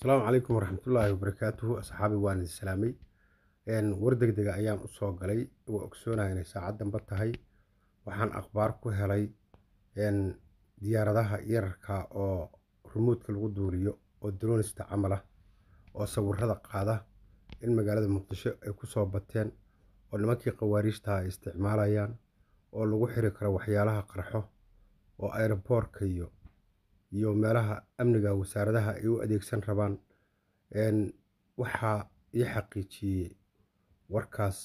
asalaamu calaykum waraxmatullaahi wabarakaatuhu asxaabi waan idin salaamay war degdega ayaan usoo galay waa ogsoonaya inay saacad damba tahay waxaan akhbaar ku helay diyaaradaha yararka oo rumuudka lagu duuliyo oo droonista camal ah oo sawirada qaada in magaalada muqdisho ay kusoo bateen oo nimankii khawaariijta ay isticmaalayaan oo lagu xiri karo waxyaalaha qarxo oo aeroboorka iyo iyo meelaha amniga wasaaradaha ay u adeegsan rabaan waxaa ii xaqiijiyey warkaas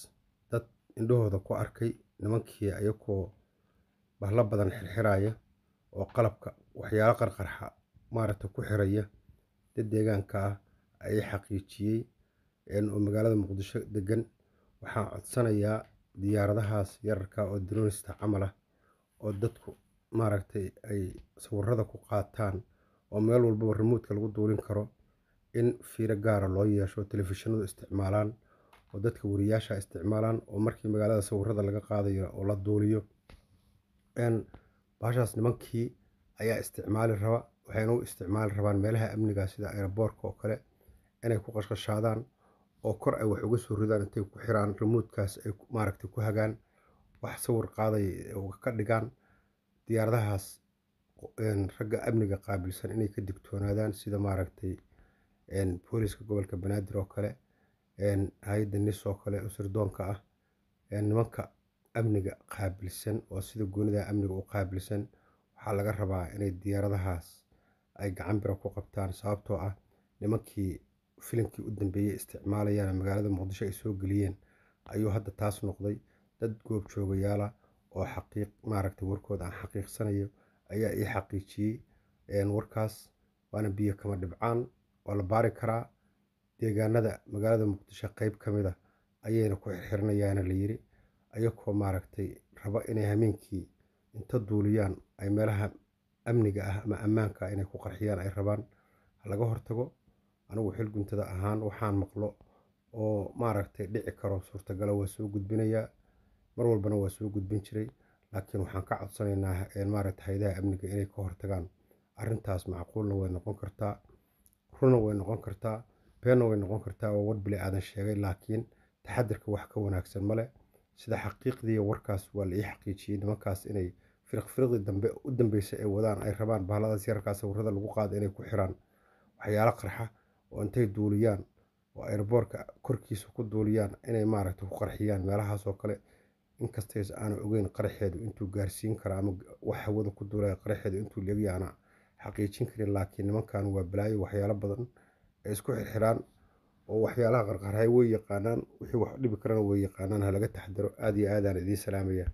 dad indhahooda ku arkay nimankii ayakoo bahlo badan xirxiraaya oo qalabka waxyaalo qarqarxa maaragta ku xiraya dad deegaanka ah ay xaqiijiyey oo magaalada muqdisho degan waxaan codsanayaa diyaaradahaas yararka oo droonista camal ah oo dadku maaragtay ay sawirada ku qaataan oo meel walbaba remuudka lagu duulin karo in fiiro gaara ah loo yeesho telefishinadu isticmaalaan oo dadka wariyaasha isticmaalaan oo markii magaalada sawirada laga qaadayo oo la duuliyo bahashaas nimankii ayaa isticmaali raba waxayna u isticmaali rabaan meelaha amniga sida aeroboorka oo kale inay ku qashqashaadaan oo kor ay wax uga soo ridaan intay ku xiraan remuudkaas ay maaragtay ku hagaan wax sawir qaaday ka dhigaan diyaaradahaas ragga amniga qaabilsan inay ka digtoonaadaan sida maaragtay booliska gobolka banaadir oo kale hay-adda nis oo kale sirdoonka ah nimanka amniga qaabilsan oo sida goonida amniga u qaabilsan waxaa laga rabaa inay diyaaradahaas ay gacan bira ku qabtaan sababtoo ah nimankii filinkii u dambeeyey isticmaalayaan magaalada muqdisho ay soo geliyeen ayuu hadda taas noqday dad goobjoogayaala oo xaqiiq maaragtay warkooda aan xaqiiqsanayo ayaa ii xaqiijiyey warkaas waana biyo kama dhibcaan waa la baari karaa deegaanada magaalada muqdisho qeyb ka mid a ah ayayna ku xirxirnayaana la yiri ayagoo maaragtay raba inay hameenkii inta duuliyaan ay meelaha amniga ah ama ammaanka ah inay ku qarxiyaan ay rabaan halaga laga hortago anigu xilguntada ahaan waxaan maqlo oo maaragtay dhici karo suurtagala waa soo gudbinayaa mar walbana waa soo gudbin jiray laakiin waxaan ka codsanaynaa maaragta haydaha amniga inay ka hortagaan arintaas macquulna way noqon kartaa runa way noqon kartaa beenna way noqon kartaa oo war bili aadan sheegay laakiin taxadirka wax ka wanaagsan male sida xaqiiqdiiyo warkaas waa la ii xaqiijiyey nimankaas inay firiqfiriqdii dambe u dambeysa ay wadaan ay rabaan bahaladaas yararkaa sawirada lagu qaada inay ku xiraan waxyaalo qarxa oo intay duuliyaan oo airboorka korkiisa ku duuliyaan inay maaragta ku qarxiyaan meelahaasoo kale inkasta aysan aanu ogeyn qaraxeedu intuu gaarsiin karo ama wax hawada ku duulaya qaraxeedu intuu leegiy aana xaqiijin karin laakiin nimankan waa balaayo waxyaalo badan ay isku xirxiraan oo waxyaalaha qarqarhay way yaqaanaan wixii wax dhibi karana way yaqaanaan halaga taxdaro aad iyo aadaan idiin salaamaya